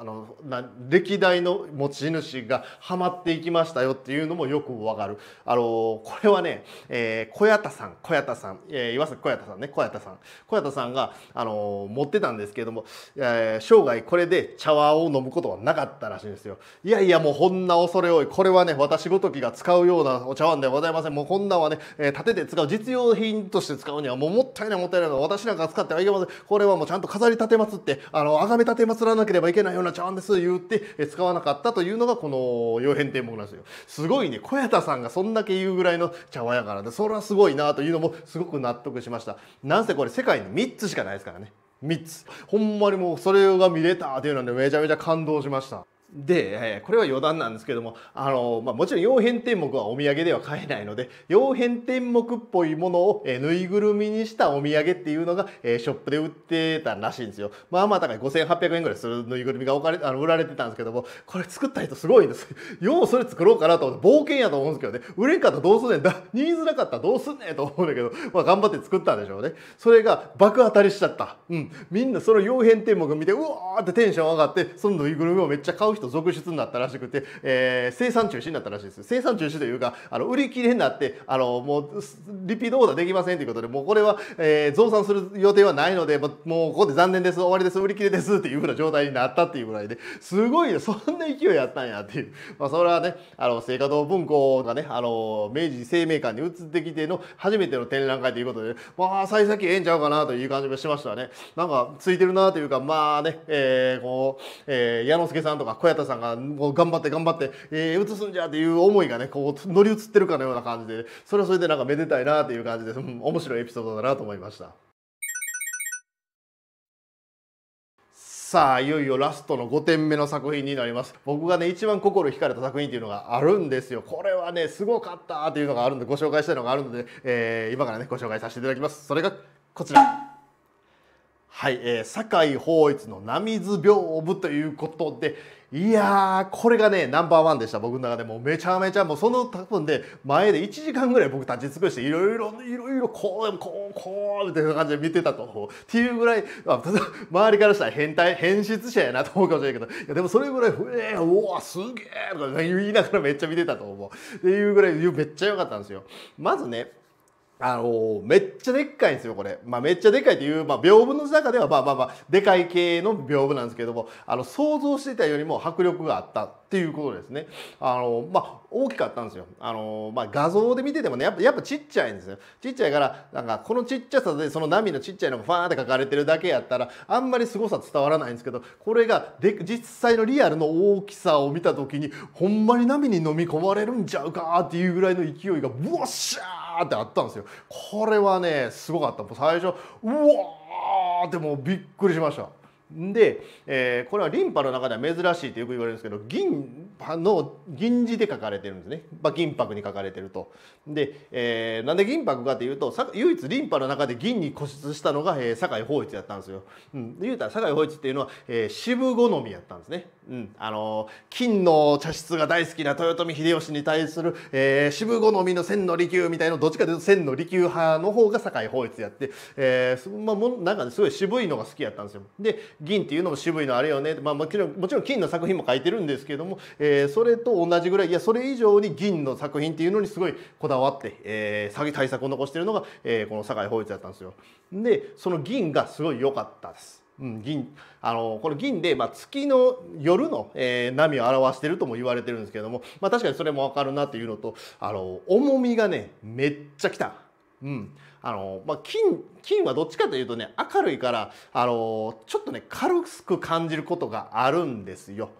あのな歴代の持ち主がハマっていきましたよっていうのもよくわかる。あのこれはね、えー、小屋田さん小屋田さん、えー、岩崎小屋田さんね小屋田さん小屋田さんが、あの持ってたんですけども、えー、生涯これで茶碗を飲むことはなかったらしいんですよ。いやいやもうこんな恐れ多いこれはね私ごときが使うようなお茶碗ではございません。もうこんなはね、えー、立てて使う実用品として使うにはもうもったいないもったいないの私なんか使ってはいけません。これはもうちゃんと飾り立てますってあの崇め立てまつらなければいけないようななちゃうんです」言って使わなかったというのがこの曜変天目なんですよ。すごいね小田さんがそんだけ言うぐらいの茶碗やからでそれはすごいなというのもすごく納得しました。なんせこれ世界に3つしかないですからね。3つ。ほんまにもうそれが見れたというのでめちゃめちゃ感動しました。で、えこれは余談なんですけどもあの、まあ、もちろん洋変天目はお土産では買えないので洋変天目っぽいものを、えぬいぐるみにしたお土産っていうのが、えショップで売ってたらしいんですよまあまあ高い5800円ぐらいするぬいぐるみが置かれあの売られてたんですけどもこれ作った人すごいんです (laughs) ようそれ作ろうかなと思って冒険やと思うんですけどね売れんかったらどうすんねんだニーズなかったらどうすんねんと思うんだけど、まあ、頑張って作ったんでしょうねそれが爆当たりしちゃった、うん、みんなその曜変天目見てうわーってテンション上がってそのぬいぐるみをめっちゃ買う人人続出になったらしくて、えー、生産中止になったらしいです生産中止というかあの売り切れになってあのもうリピートオーダーできませんということでもうこれは、えー、増産する予定はないのでもうここで残念です終わりです売り切れですっていうふうな状態になったっていうぐらいですごいそんな勢いやったんやっていう、まあ、それはねあの青果堂文庫がねあの明治生命館に移ってきての初めての展覧会ということでまあ幸先ええんちゃうかなという感じがしましたねなんかついてるなというかまあね、えーこうえー、矢之助さんとか小田さんがもう頑張って頑張って、えー、映すんじゃっていう思いがねこう乗り移ってるかのような感じでそれはそれでなんかめでたいなっていう感じで、うん、面白いエピソードだなと思いました。さあいよいよラストの5点目の作品になります僕がね一番心惹かれた作品っていうのがあるんですよこれはねすごかったっていうのがあるんでご紹介したいのがあるので、えー、今からねご紹介させていただきますそれがこちらはい、えー、堺法一の「波津屏風」ということでいやー、これがね、ナンバーワンでした。僕の中でもうめちゃめちゃ、もうその多分で、前で1時間ぐらい僕立ち尽くして、いろいろ、いろいろ、こう、こう、こう、みたいな感じで見てたと。っていうぐらい、まあ、周りからしたら変態、変質者やなと思うかもしれないけど、いやでもそれぐらい、えー、うわ、すげえとか言いながらめっちゃ見てたと思う。っていうぐらい、めっちゃ良かったんですよ。まずね、あのー、めっちゃでっかいんですよ、これ。まあ、めっちゃでっかいという、まあ、屏風の中では、まあまあまあ、でかい系の屏風なんですけども、あの、想像してたよりも迫力があったっていうことですね。あのー、まあ、大きかったんですよ。あのまあ、画像で見ててもねやっぱやっぱちっちゃいんですよ。ちっちゃいからなんかこのちっちゃさでその波のちっちゃいのがファーって書かれてるだけやったらあんまり凄さ伝わらないんですけどこれがで実際のリアルの大きさを見た時にほんまに波に飲み込まれるんちゃうかっていうぐらいの勢いがブワッシャーってあったんですよ。これはねすごかった。最初うわーってもうびっくりしました。で、えー、これはリンパの中では珍しいってよく言われるんですけど銀の銀字で書かれてるんですね、まあ、銀箔に書かれてると。で、えー、なんで銀箔かというと唯一リンパの中で銀に固執したのが、えー、酒井法一やったんですよ。うん、言うたら酒井法一っていうのは、えー、渋好みやったんですね。うん、あの金の茶室が大好きな豊臣秀吉に対する、えー、渋好みの千の利休みたいなどっちかというと千の利休派の方が酒井法一やって、えーまあ、なんかすごい渋いのが好きやったんですよ。で銀っていうのも渋いのあれよね、まあ、もちろんもちろん金の作品も書いてるんですけども、えー、それと同じぐらいいやそれ以上に銀の作品っていうのにすごいこだわって、えー、詐欺対策を残してるのが、えー、この堺法律だったんですよ。でその銀がすごい良かったです。うん、銀あのこの銀で、まあ、月の夜の、えー、波を表してるとも言われてるんですけれども、まあ、確かにそれも分かるなというのとあの重みがねめっちゃきた。うんあの、まあ、金金はどっちかというとね明るいからあのちょっとね軽く感じることがあるんですよ。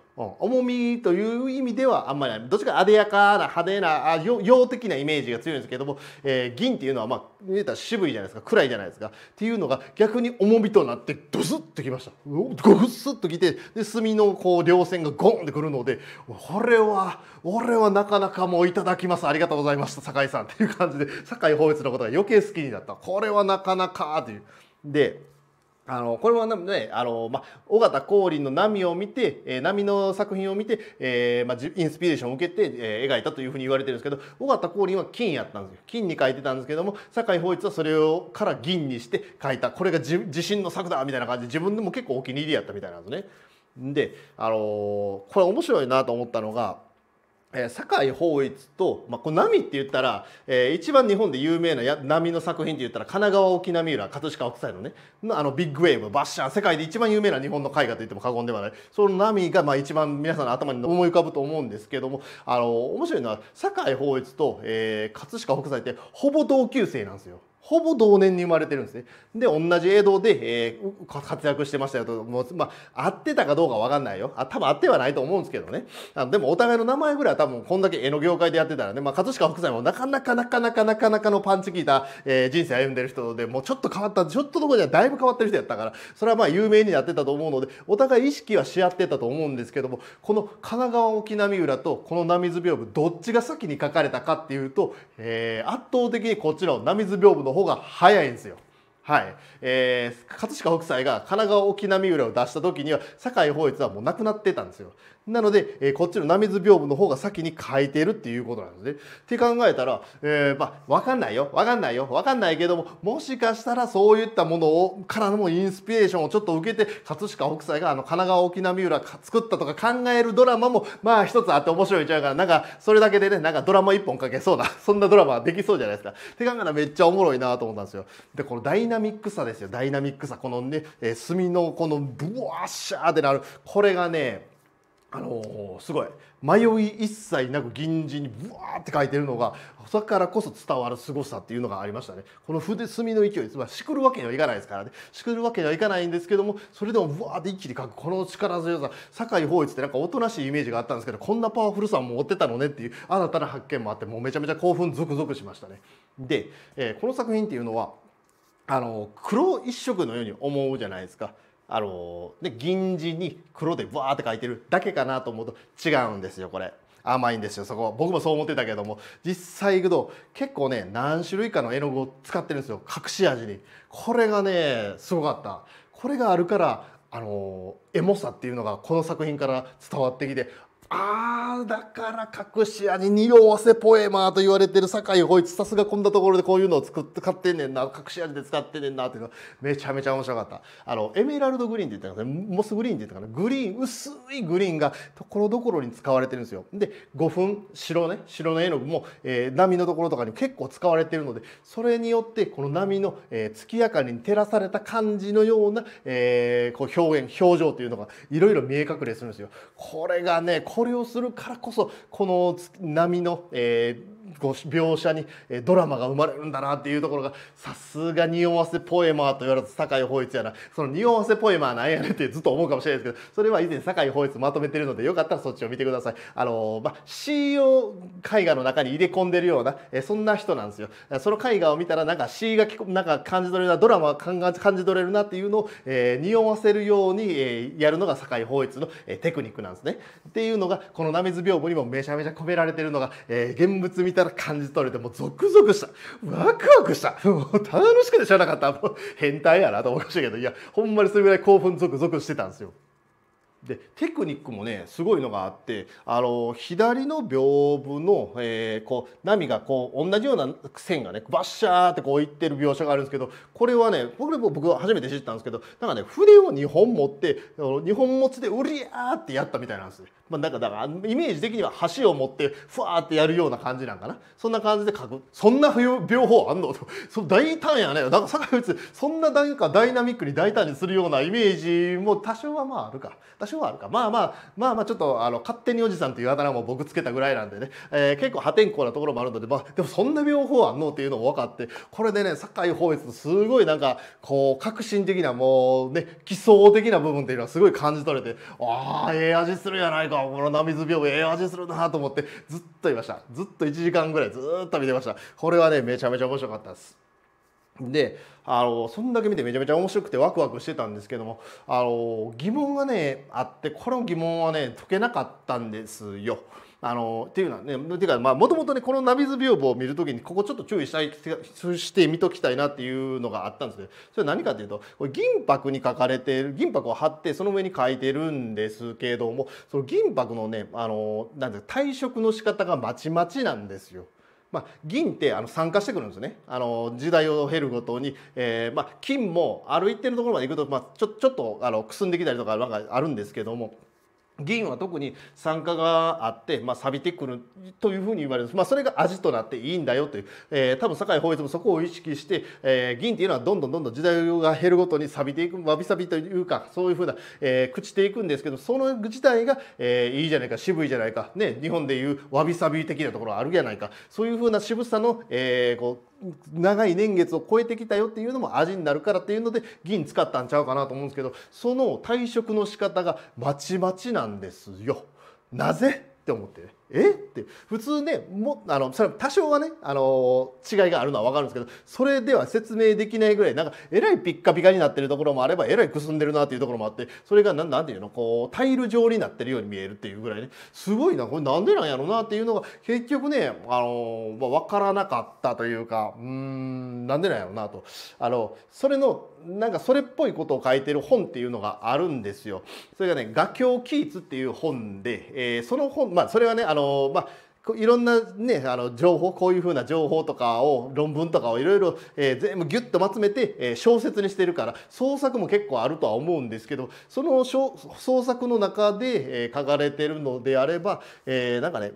うん、重みという意味ではあんまりないどっちかあでやかな派手な洋的なイメージが強いんですけども、えー、銀っていうのはまあ見えたら渋いじゃないですか暗いじゃないですかっていうのが逆に重みとなってドスッときましたゴフスッときてで墨のこう稜線がゴンってくるのでこれは俺はなかなかもういただきますありがとうございました酒井さんっていう感じで酒井法律のことが余計好きになったこれはなかなかという。であのこれもねあの、まあ、尾形光琳の波を見て、えー、波の作品を見て、えーまあ、インスピレーションを受けて、えー、描いたというふうに言われてるんですけど尾形光琳は金やったんですよ金に書いてたんですけども酒井法一はそれをから銀にして書いたこれが自信の作だみたいな感じで自分でも結構お気に入りやったみたいなんですね。であのこれ面白いなと思ったのがえ酒井法一と、まあ、この波って言ったら、えー、一番日本で有名なや波の作品って言ったら神奈川沖浪浦葛飾北斎のねあのビッグウェーブバッシャー世界で一番有名な日本の絵画と言っても過言ではないその波がまあ一番皆さんの頭に思い浮かぶと思うんですけどもあの面白いのは酒井法一と、えー、葛飾北斎ってほぼ同級生なんですよ。ほぼ同年に生まれてるんですね。で、同じ江戸で、えー、活躍してましたよと、もう、まあ、合ってたかどうかわかんないよ。あ、多分合ってはないと思うんですけどね。あでも、お互いの名前ぐらいは多分、こんだけ絵の業界でやってたらね、まあ、葛飾北斎もなかなかなかなかなかなかのパンチ効いた、えー、人生歩んでる人で、もうちょっと変わった、ちょっとどころじゃだいぶ変わってる人やったから、それはまあ、有名になってたと思うので、お互い意識はし合ってたと思うんですけども、この神奈川沖浪浦と、この波津屏風、どっちが先に書かれたかっていうと、えー、圧倒的にこちらを波津屏風のの方が早いんですよ。はい。えー、葛飾北斎が神奈川沖浪裏を出した時には堺法一はもうなくなってたんですよ。なので、えー、こっちの浪津屏風の方が先に書いてるっていうことなんですね。って考えたら、えー、まあ、わかんないよ、わかんないよ、わかんないけども、もしかしたらそういったものを、からのインスピレーションをちょっと受けて、葛飾北斎があの神奈川沖浪裏作ったとか考えるドラマも、まあ一つあって面白いんちゃうから、なんかそれだけでね、なんかドラマ一本かけそうな、そんなドラマはできそうじゃないですか。って考えたらめっちゃおもろいなと思ったんですよ。で、このダイナミックさでですよダイナミックさこのね炭のこのブワッシャーってなるこれがねあのー、すごい迷い一切なく銀字にブワーって書いてるのがだからこそ伝わる凄さっていうのがありましたねこの筆墨の勢いつまりしくるわけにはいかないですからねしくるわけにはいかないんですけどもそれでもブワーって一気に書くこの力強さ酒井法一ってなんかおとなしいイメージがあったんですけどこんなパワフルさも持ってたのねっていう新たな発見もあってもうめちゃめちゃ興奮ゾクゾクしましたね。で、えー、この作品っていうのはあの黒一色のように思うじゃないですか。あので銀字に黒でわーって書いてるだけかなと思うと違うんですよこれ。甘いんですよそこは僕もそう思ってたけども実際行くと結構ね何種類かの絵の具を使ってるんですよ隠し味にこれがねすごかったこれがあるからあのエモさっていうのがこの作品から伝わってきてああ、だから隠し味に匂わせポエマーと言われてる酒井こいつさすがこんなところでこういうのを作って買ってんねんな隠し味で使ってんねんなっていうのめちゃめちゃ面白かったあのエメラルドグリーンって言ったかなモスグリーンって言ったかなグリーン薄いグリーンがところどころに使われてるんですよで5分白ね白の絵の具も、えー、波のところとかに結構使われてるのでそれによってこの波の、えー、月明かりに照らされた感じのような、えー、こう表現表情というのがいろいろ見え隠れするんですよこれがねここれをするからこそこの波の、えーご描写にドラマが生まれるんだなっていうところがさすが匂わせポエマーと言われた酒井法一やなその匂わせポエマーなんやねってずっと思うかもしれないですけどそれは以前堺法一まとめてるのでよかったらそっちを見てくださいあのまあ C を絵画の中に入れ込んでるようなえそんな人なんですよその絵画を見たらなんか C がなんか感じ取れるなドラマ感が感じ取れるなっていうのを、えー、匂わせるように、えー、やるのが堺法一の、えー、テクニックなんですねっていうのがこの「なめず屏風」にもめちゃめちゃ込められてるのが、えー、現物見たたら感じ取れて、もうゾクゾクした。ワクワクした。もう楽しくて知らなかった。もう変態やなと思いましたけど、いや、ほんまにそれぐらい興奮ゾクゾクしてたんですよ。でテクニックもねすごいのがあってあの左の屏風の、えー、こう波がこう同じような線がねバッシャーってこういってる描写があるんですけどこれはね僕僕は初めて知ったんですけどなんかね筆を2本持って2本持ちでうりゃーってやったみたいなんですね。まあ、なんかだからイメージ的には橋を持ってふわーってやるような感じなんかなそんな感じで書くそんな両方あんのと (laughs) そ大胆やねなんか坂口そんななんかダイナミックに大胆にするようなイメージも多少はまああるか。少あるか。まあまあ、まあまあちょっとあの勝手におじさんというあだ名も僕つけたぐらいなんでね、えー、結構破天荒なところもあるので、まあでもそんな妙法あんのっていうのも分かって、これでね、堺法律のすごいなんかこう革新的なもうね、基礎的な部分っていうのはすごい感じ取れて、ああ、ええ味するやないか、このナミズ屏風ええ味するなと思ってずっといました。ずっと1時間ぐらいずっと見てました。これはね、めちゃめちゃ面白かったです。であのそんだけ見てめちゃめちゃ面白くてワクワクしてたんですけどもあの疑問がねあってこの疑問はね解けなかったんですよ。あのっていうのはねていうかもともとねこのナビズ屏風を見る時にここちょっと注意したいして見ときたいなっていうのがあったんですけどそれ何かっていうとこれ銀箔に書かれてる銀箔を貼ってその上に書いてるんですけどもその銀箔のねあのなんて退色の仕方がまちまちなんですよ。まあ、銀ってあの酸化してくるんですねあの時代を経るごとに、えーまあ、金もある一定のところまで行くと、まあ、ちょちょっとあのくすんできたりとかなんかあるんですけども議員は特に参加があって、まあ、錆びてくるというふうに言われます、まあ、それが味となっていいんだよという、えー、多分酒井法律もそこを意識して、えー、議員っていうのはどんどんどんどん時代が減るごとに錆びていくわびさびというかそういうふうな、えー、朽ちていくんですけどその自体が、えー、いいじゃないか渋いじゃないか、ね、日本でいうわびさび的なところあるじゃないかそういうふうな渋さの、えー、こう長い年月を超えてきたよっていうのも味になるからっていうので銀使ったんちゃうかなと思うんですけどその退職の仕方がまちまちなんですよ。なぜって思ってね。えって普通ねもあのそれ多少はねあの違いがあるのは分かるんですけどそれでは説明できないぐらいなんかえらいピッカピカになってるところもあればえらいくすんでるなっていうところもあってそれが何ていうのこうタイル状になってるように見えるっていうぐらいねすごいなこれなんでなんやろなっていうのが結局ねあの、まあ、分からなかったというかうーんなんでなんやろなとあのそれのなんかそれっぽいことを書いてる本っていうのがあるんですよ。それがね「画狂キーツ」っていう本で、えー、その本まあそれはねあのまあいろんなねあの情報こういうふうな情報とかを論文とかをいろいろ、えー、全部ギュッとまとめて、えー、小説にしてるから創作も結構あるとは思うんですけどその創作の中で、えー、書かれてるのであれば、えー、なんかね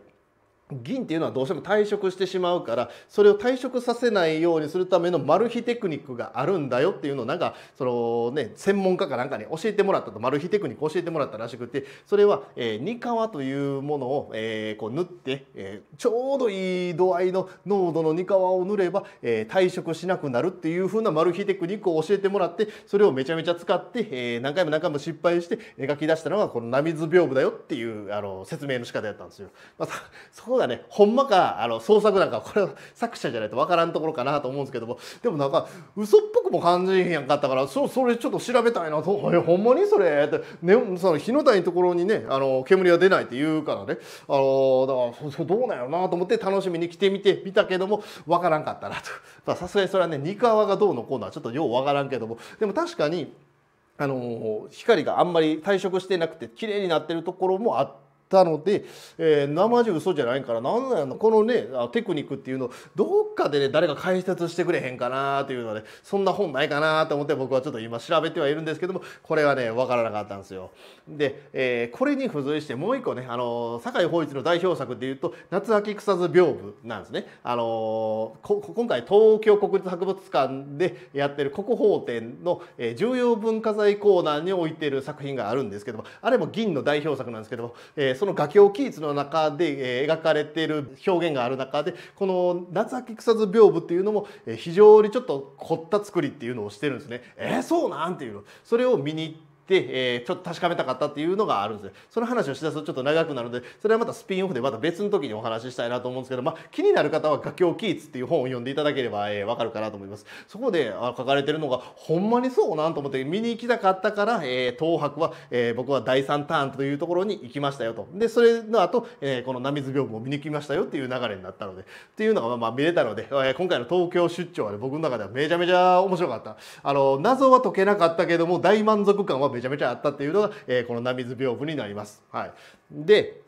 銀っていうのはどうしても退職してしまうからそれを退職させないようにするためのマル秘テクニックがあるんだよっていうのをなんかそのね専門家かなんかに教えてもらったとマル秘テクニック教えてもらったらしくてそれは、えー、ニカワというものを、えー、こう塗って、えー、ちょうどいい度合いの濃度のニカワを塗れば、えー、退職しなくなるっていう風なマル秘テクニックを教えてもらってそれをめちゃめちゃ使って、えー、何回も何回も失敗して描き出したのがこの「ナミズ屏風だよっていうあの説明の仕方やったんですよ。まあ、そこねほんまかあの創作なんか (laughs) これ作者じゃないと分からんところかなと思うんですけどもでもなんか嘘っぽくも感じへんやんかったからそそれちょっと調べたいなと「えほんまにそれ?」って、ね、その火の台のところにねあの煙は出ないって言うからねあのだからどうなんやろなと思って楽しみに来てみてみたけども分からんかったなとさすがにそれはね肉泡がどうのこうのはちょっとよう分からんけどもでも確かにあの光があんまり退色してなくて綺麗になってるところもあって。たので、えー、生地嘘じゃないからなんなのこのねテクニックっていうのをどっかでね誰か解説してくれへんかなっていうので、そんな本ないかなと思って僕はちょっと今調べてはいるんですけどもこれはね分からなかったんですよ。で、えー、これに付随してもう一個ねあの酒井法一の代表作でいうと「夏秋草津屏風」なんですね。あのー、今回東京国立博物館でやってる国宝展の、えー、重要文化財コーナーに置いてる作品があるんですけどもあれも銀の代表作なんですけども、えーその崖をキーツの中で描かれている表現がある中でこの「夏秋草図屏風」っていうのも非常にちょっと凝った作りっていうのをしてるんですね。えー、そうなんていうのそれを見にで、えー、ちょっと確かめたかったっていうのがあるんですその話をしだすとちょっと長くなるので、それはまたスピンオフでまた別の時にお話ししたいなと思うんですけど、まあ、気になる方は画境キーツっていう本を読んでいただければ、えー、わかるかなと思います。そこであ書かれてるのが、ほんまにそうなんと思って見に行きたかったから、えー、東博は、えー、僕は第3ターンというところに行きましたよと。で、それの後、えー、この波津屏風を見に来ましたよっていう流れになったので、っていうのがまあ見れたので、えー、今回の東京出張は、ね、僕の中ではめちゃめちゃ面白かった。あの、謎は解けなかったけども、大満足感はめちゃめちゃあったっていうのが、えー、この波水屏風になります。はい、で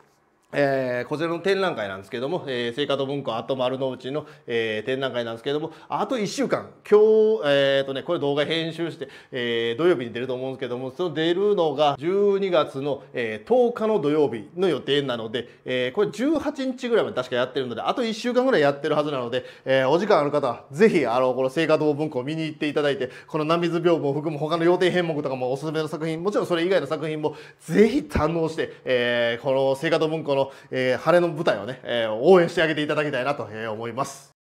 えー、こちらの展覧会なんですけども、えー、聖火と文庫あと丸の内の、えー、展覧会なんですけども、あと1週間、今日、えっ、ー、とね、これ動画編集して、えー、土曜日に出ると思うんですけども、その出るのが12月の、えー、10日の土曜日の予定なので、えー、これ18日ぐらいまで確かやってるので、あと1週間ぐらいやってるはずなので、えー、お時間ある方は、ぜひ、あの、この聖火と文庫を見に行っていただいて、この南水屏風を含む他の予定編目とかもおすすめの作品、もちろんそれ以外の作品も、ぜひ堪能して、えー、この聖火と文庫のの、えー、晴れの舞台をね、えー、応援してあげていただきたいなと思います。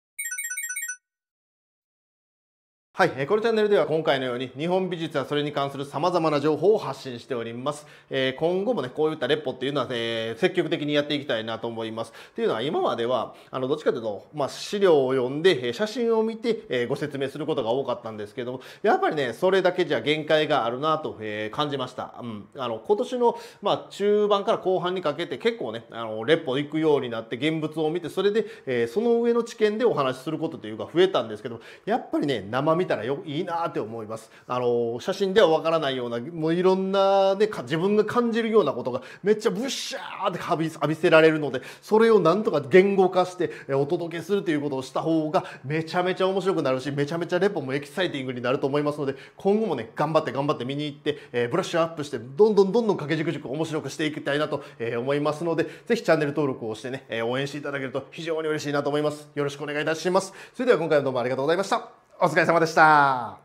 はい、このチャンネルでは今回のように日本美術やそれに関する様々な情報を発信しております。えー、今後もね、こういったレポっていうのは、え積極的にやっていきたいなと思います。というのは今までは、あの、どっちかというと、まあ、資料を読んで、写真を見て、えー、ご説明することが多かったんですけども、やっぱりね、それだけじゃ限界があるなと、え感じました。うん。あの、今年の、まあ、中盤から後半にかけて結構ね、あの、レポ行くようになって、現物を見て、それで、えその上の知見でお話しすることというか増えたんですけど、やっぱりね、生身見たらよいいなって思いますあの写真ではわからないようなもういろんな、ね、自分が感じるようなことがめっちゃブッシャーって浴び浴びせられるのでそれをなんとか言語化してお届けするということをした方がめちゃめちゃ面白くなるしめちゃめちゃレポもエキサイティングになると思いますので今後もね頑張って頑張って見に行って、えー、ブラッシュアップしてどんどんどんどん掛け軸軸面白くしていきたいなと思いますのでぜひチャンネル登録をしてね応援していただけると非常に嬉しいなと思いますよろしくお願いいたしますそれでは今回はどうもありがとうございましたお疲れ様でした。